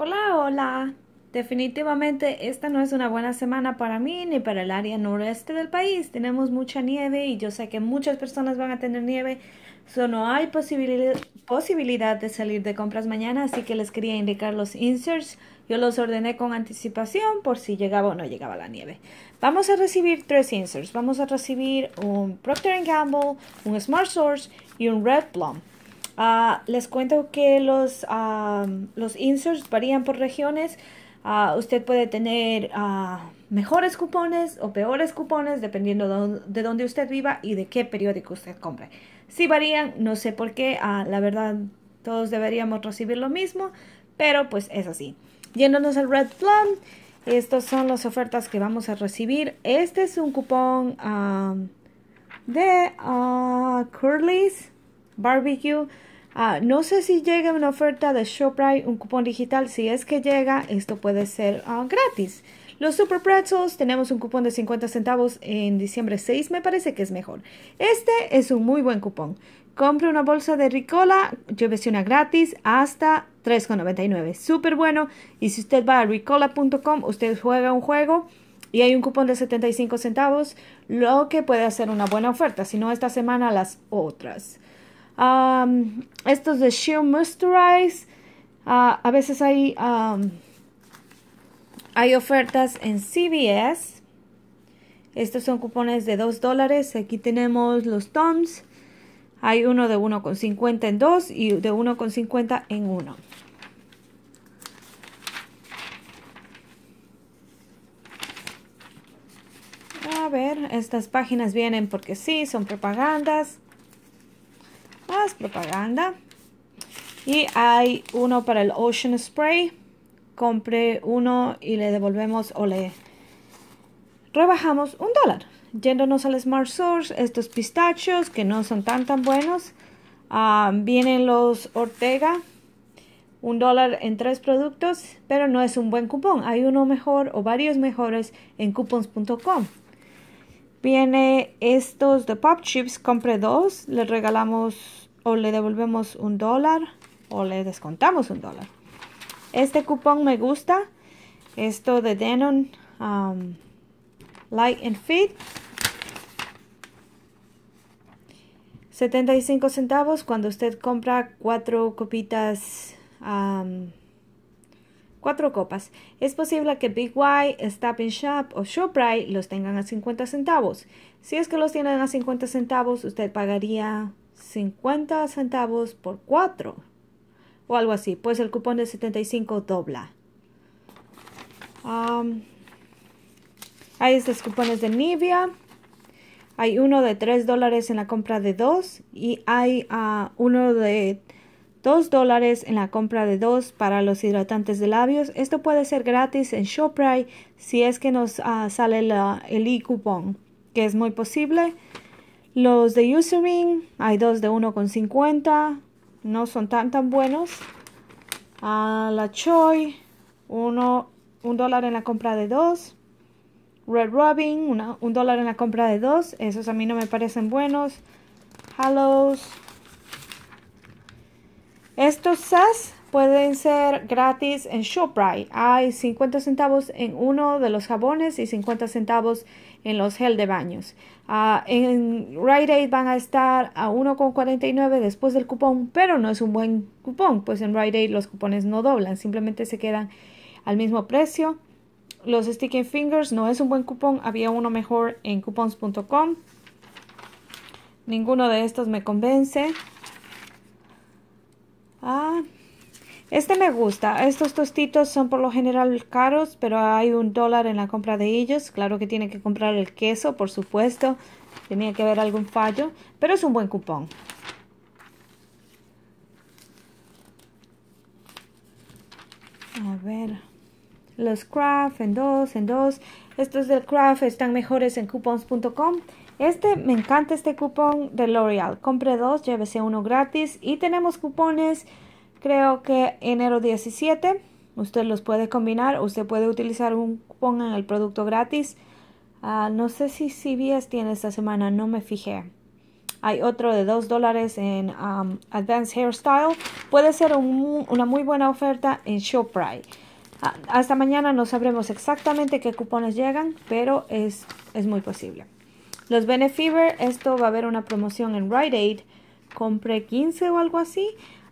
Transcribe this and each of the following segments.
Hola, hola. Definitivamente esta no es una buena semana para mí ni para el área noreste del país. Tenemos mucha nieve y yo sé que muchas personas van a tener nieve, Solo no hay posibilidad de salir de compras mañana, así que les quería indicar los inserts. Yo los ordené con anticipación por si llegaba o no llegaba la nieve. Vamos a recibir tres inserts. Vamos a recibir un Procter Gamble, un Smart Source y un Red Plum. Ah, les cuento que los, los inserts varían por regiones. Ah, usted puede tener ah, mejores cupones o peores cupones dependiendo de dónde usted viva y de qué periódico usted compre. Si varían, no sé por qué, la verdad todos deberíamos recibir lo mismo, pero pues es así. Yéndonos al Red Plan, estas son las ofertas que vamos a recibir. Este es un cupón de Curly's Barbecue. Ah, no sé si llega una oferta de ShopRite, un cupón digital. Si es que llega, esto puede ser ah, gratis. Los Super Pretzels, tenemos un cupón de 50 centavos en diciembre 6, me parece que es mejor. Este es un muy buen cupón. Compre una bolsa de Ricola, llévese una gratis hasta 3,99. Súper bueno. Y si usted va a ricola.com, usted juega un juego y hay un cupón de 75 centavos, lo que puede hacer una buena oferta, si no esta semana, las otras. Um, estos de Sheer Moisturize. Ah, a veces hay, um, hay ofertas en CVS. Estos son cupones de 2 dólares. Aquí tenemos los Toms. Hay uno de 1,50 en 2 y de 1,50 en 1. A ver, estas páginas vienen porque sí, son propagandas. Más propaganda. Y hay uno para el Ocean Spray. Compré uno y le devolvemos o le rebajamos un dólar. Yéndonos al Smart Source, estos pistachos que no son tan tan buenos. Ah, vienen los Ortega, un dólar en tres productos, pero no es un buen cupón. Hay uno mejor o varios mejores en coupons.com. Viene estos de Pop Chips, compre dos, le regalamos o le devolvemos un dólar o le descontamos un dólar. Este cupón me gusta, esto de Denon um, Light and Fit. 75 centavos cuando usted compra cuatro copitas um, copas. Es posible que Big Y, Stop and Shop o ShopRite los tengan a 50 centavos. Si es que los tienen a 50 centavos, usted pagaría 50 centavos por 4 o algo así, pues el cupón de 75 dobla. hay estos cupones de Nivea. Hay uno de 3 dólares en la compra de 2 y hay ah, uno de 2 dólares en la compra de 2 para los hidratantes de labios. Esto puede ser gratis en ShopRite si es que nos ah, sale el e-coupon, que es muy posible. Los de Usering, hay dos de 1,50. No son tan tan buenos. a ah, la Choi, 1 un dólar en la compra de dos. Red Robin, 1 un dólar en la compra de dos. Esos a mí no me parecen buenos. Hallows, estos SAS pueden ser gratis en ShopRite. Hay 50 centavos en uno de los jabones y 50 centavos en los gel de baños. Ah, en Rite Aid van a estar a 1,49 después del cupón, pero no es un buen cupón, pues en Rite Aid los cupones no doblan, simplemente se quedan al mismo precio. Los Sticky Fingers no es un buen cupón, había uno mejor en coupons.com. Ninguno de estos me convence. Ah, este me gusta. Estos tostitos son por lo general caros, pero hay un dólar en la compra de ellos. Claro que tiene que comprar el queso, por supuesto. Tenía que haber algún fallo, pero es un buen cupón. A ver, los craft en dos, en dos. Estos del craft están mejores en coupons.com. Este, me encanta este cupón de L'Oreal. Compre dos, llévese uno gratis. Y tenemos cupones, creo que enero 17. Usted los puede combinar. Usted puede utilizar un cupón en el producto gratis. Ah, no sé si CVS tiene esta semana, no me fijé. Hay otro de 2 dólares en um, Advanced Hairstyle. Puede ser una muy buena oferta en ShopRite. Ah, hasta mañana no sabremos exactamente qué cupones llegan, pero es, es muy posible. Los Fever, esto va a haber una promoción en Rite Aid. Compré 15 o algo así.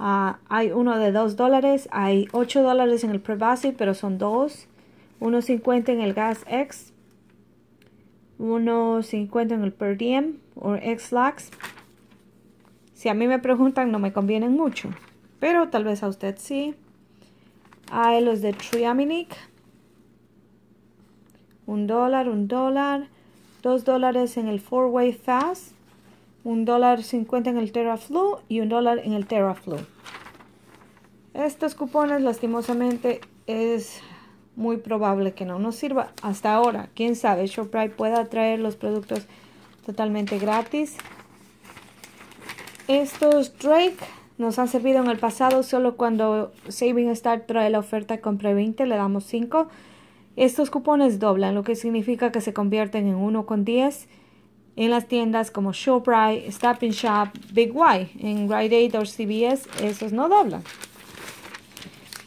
Ah, hay uno de 2 dólares, hay 8 dólares en el privacy, pero son dos. 1.50 en el Gas X, 1.50 en el Per Diem o X-Lax. Si a mí me preguntan, no me convienen mucho, pero tal vez a usted sí. Hay los de Triaminic, un dólar, un dólar. 2 dólares en el 4-Way Fast, $1.50 dólar 50 en el TerraFlu y 1 dólar en el TerraFlu. Estos cupones lastimosamente es muy probable que no nos sirva hasta ahora. Quién sabe, ShopRite pueda traer los productos totalmente gratis. Estos Drake nos han servido en el pasado solo cuando Saving Star trae la oferta compra 20, le damos 5. Estos cupones doblan, lo que significa que se convierten en con 1,10 en las tiendas como ShopRite, Stop Shop, Big Y. En Rite Aid o CVS, esos no doblan.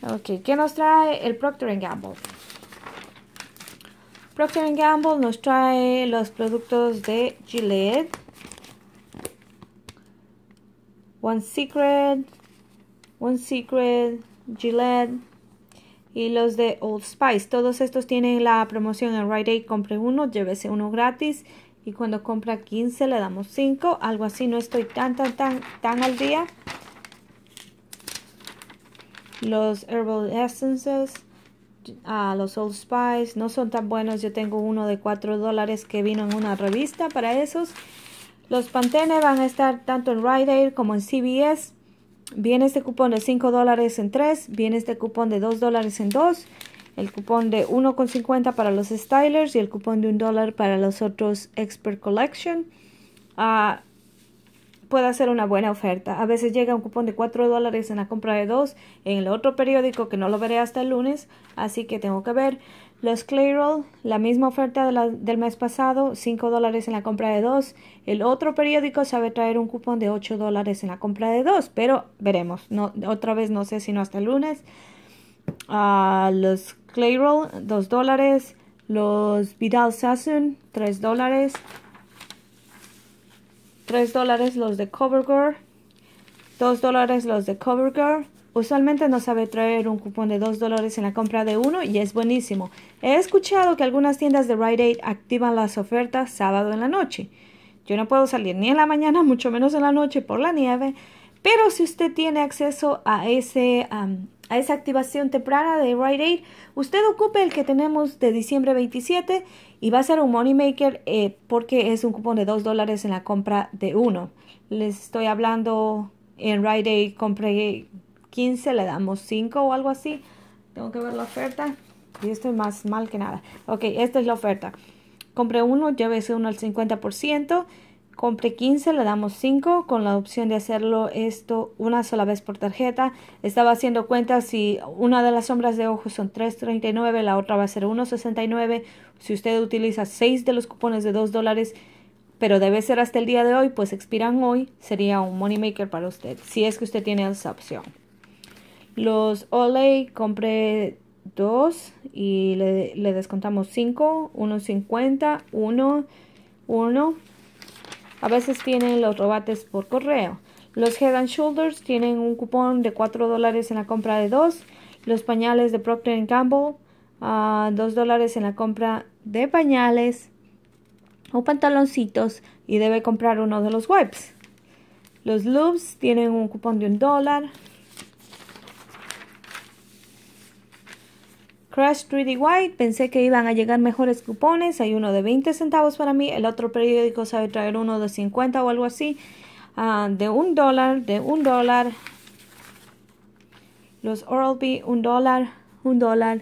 Ok, ¿qué nos trae el Procter Gamble? Procter Gamble nos trae los productos de Gillette, One Secret, One Secret, Gillette y los de Old Spice. Todos estos tienen la promoción en Rite Aid, compre uno, llévese uno gratis y cuando compra 15 le damos 5, algo así, no estoy tan tan tan tan al día. Los Herbal Essences, ah, los Old Spice, no son tan buenos, yo tengo uno de 4 dólares que vino en una revista para esos. Los Pantene van a estar tanto en Rite Aid como en CVS. Viene este cupón de 5 dólares en 3, viene este cupón de 2 dólares en 2, el cupón de 1,50 para los Stylers y el cupón de 1 dólar para los otros Expert Collection. Ah, puede hacer una buena oferta. A veces llega un cupón de 4 dólares en la compra de 2 en el otro periódico que no lo veré hasta el lunes, así que tengo que ver. Los Clayroll, la misma oferta del mes pasado, 5 dólares en la compra de 2. El otro periódico sabe traer un cupón de 8 dólares en la compra de dos, pero veremos. otra vez no sé si no hasta el lunes. Ah, los Clayroll, 2 dólares. Los Vidal Sassoon, 3 dólares. 3 dólares los de CoverGirl. 2 dólares los de CoverGirl. Usualmente no sabe traer un cupón de 2 dólares en la compra de 1 y es buenísimo. He escuchado que algunas tiendas de Rite Aid activan las ofertas sábado en la noche. Yo no puedo salir ni en la mañana, mucho menos en la noche por la nieve, pero si usted tiene acceso a, ese, a esa activación temprana de Rite Aid, usted ocupe el que tenemos de diciembre 27 y va a ser un Money Maker eh, porque es un cupón de 2 dólares en la compra de uno. Les estoy hablando en Rite Aid, compré 15, le damos 5 o algo así. Tengo que ver la oferta. Esto es más mal que nada. Ok, esta es la oferta. Compre uno, llévese uno al 50%. Compre 15, le damos 5 con la opción de hacerlo esto una sola vez por tarjeta. Estaba haciendo cuenta si una de las sombras de ojos son 3.39, la otra va a ser 1.69. Si usted utiliza 6 de los cupones de 2 dólares, pero debe ser hasta el día de hoy, pues expiran hoy, sería un money maker para usted, si es que usted tiene esa opción. Los Olay, compré... 2 y le, descontamos 5, 1.50, 1, 1. A veces tienen los robates por correo. Los Head and Shoulders tienen un cupón de 4 dólares en la compra de 2. Los pañales de Procter Gamble, a ah, 2 dólares en la compra de pañales o pantaloncitos y debe comprar uno de los webs. Los loops tienen un cupón de 1 dólar. Crash 3D White, pensé que iban a llegar mejores cupones, hay uno de 20 centavos para mí, el otro periódico sabe traer uno de 50 o algo así, ah, de un dólar, de un dólar, los Oral-B un dólar, un dólar,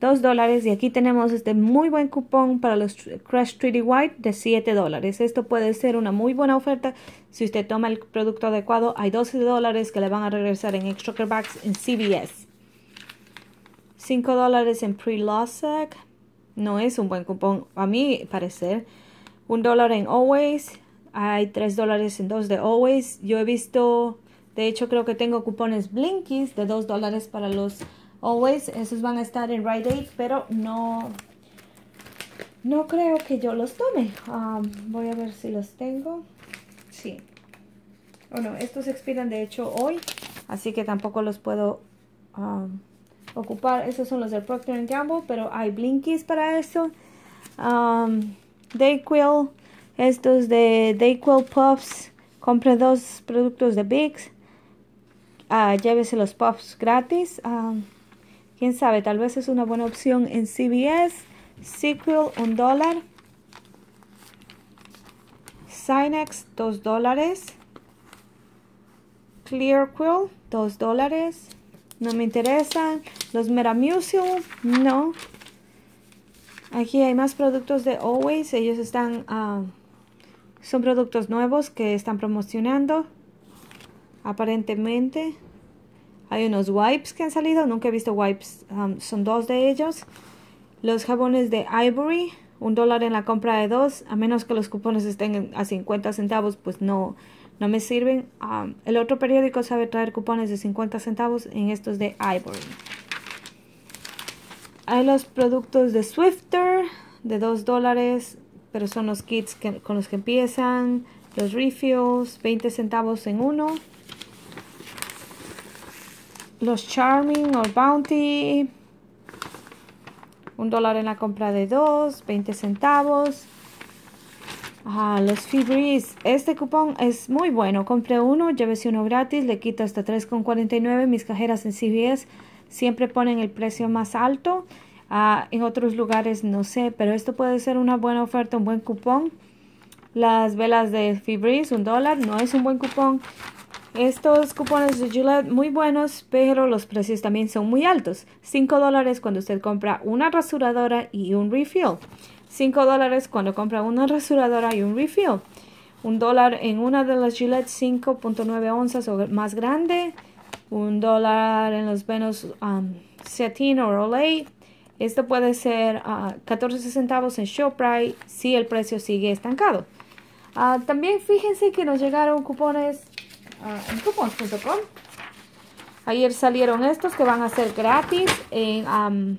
dos dólares y aquí tenemos este muy buen cupón para los Crash 3D White de 7 dólares. Esto puede ser una muy buena oferta si usted toma el producto adecuado, hay 12 dólares que le van a regresar en extra Bags en CBS. 5 dólares en Pre-Lossack. No es un buen cupón, a mi parecer. Un dólar en Always. Hay 3 dólares en dos de Always. Yo he visto, de hecho creo que tengo cupones Blinkies de 2 dólares para los Always. Esos van a estar en Rite Aid, pero no, no creo que yo los tome. Ah, voy a ver si los tengo. Sí. Bueno, oh, estos expiran de hecho hoy, así que tampoco los puedo ah, ocupar, esos son los del Procter Gamble, pero hay Blinkies para eso. Um, Dayquil, estos de Dayquil Puffs, compre dos productos de Biggs. Ah, llévese los puffs gratis. Um, quién sabe, tal vez es una buena opción en CBS. Sequel, un dólar. Sinex, dos dólares. Clearquil, dos dólares. No me interesan. Los Mera no. Aquí hay más productos de Always. Ellos están... Ah, son productos nuevos que están promocionando. Aparentemente. Hay unos wipes que han salido. Nunca he visto wipes. Um, son dos de ellos. Los jabones de Ivory. Un dólar en la compra de dos. A menos que los cupones estén a 50 centavos. Pues no no me sirven. Um, el otro periódico sabe traer cupones de 50 centavos en estos de Ivory. Hay los productos de Swifter de 2 dólares, pero son los kits con los que empiezan. Los refills, 20 centavos en uno. Los Charming o Bounty, un dólar en la compra de dos, 20 centavos. Ah, los Fibris. Este cupón es muy bueno. compré uno, llévese uno gratis, le quito hasta 3,49. Mis cajeras en CVS siempre ponen el precio más alto. Ah, en otros lugares no sé, pero esto puede ser una buena oferta, un buen cupón. Las velas de Fibris, un dólar, no es un buen cupón. Estos cupones de Gillette muy buenos, pero los precios también son muy altos. 5 dólares cuando usted compra una rasuradora y un refill. 5 dólares cuando compra una rasuradora y un refill. Un dólar en una de las Gillette 5.9 onzas o más grande. Un dólar en los Venus um, Satin o Olay. Esto puede ser a ah, 14 centavos en ShopRite si el precio sigue estancado. Ah, también fíjense que nos llegaron cupones ah, en coupons.com Ayer salieron estos que van a ser gratis en um,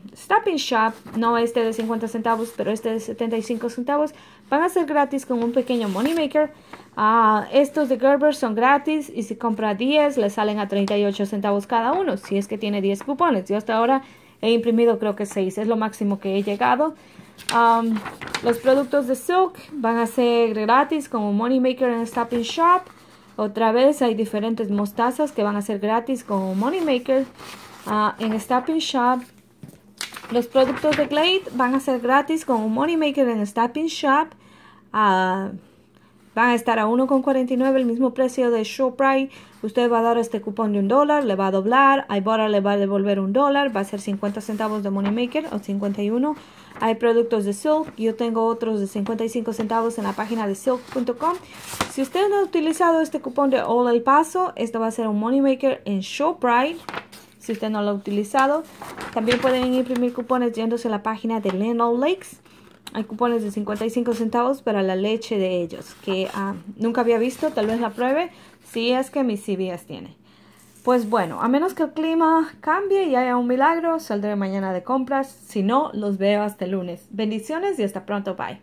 Shop. No este de 50 centavos, pero este de 75 centavos. Van a ser gratis con un pequeño moneymaker. Maker. Ah, estos de Gerber son gratis y si compra 10 le salen a 38 centavos cada uno. Si es que tiene 10 cupones. Yo hasta ahora he imprimido creo que 6. Es lo máximo que he llegado. Um, los productos de Silk van a ser gratis con un Maker en Stop Shop. Otra vez hay diferentes mostazas que van a ser gratis con Moneymaker. Ah, en Stopping Shop los productos de Glade van a ser gratis con un Maker en Stopping Shop. Ah, Van a estar a 1,49 el mismo precio de ShopRite. Usted va a dar este cupón de un dólar, le va a doblar. Ibotta le va a devolver un dólar, va a ser 50 centavos de Moneymaker o 51. Hay productos de Silk, yo tengo otros de 55 centavos en la página de silk.com. Si usted no ha utilizado este cupón de All El Paso, esto va a ser un Moneymaker en ShopRite. si usted no lo ha utilizado. También pueden imprimir cupones yéndose a la página de Leno Lakes hay cupones de 55 centavos para la leche de ellos, que ah, nunca había visto, tal vez la pruebe, si es que mis CVS tiene. Pues bueno, a menos que el clima cambie y haya un milagro, saldré mañana de compras. Si no, los veo hasta lunes. Bendiciones y hasta pronto. Bye.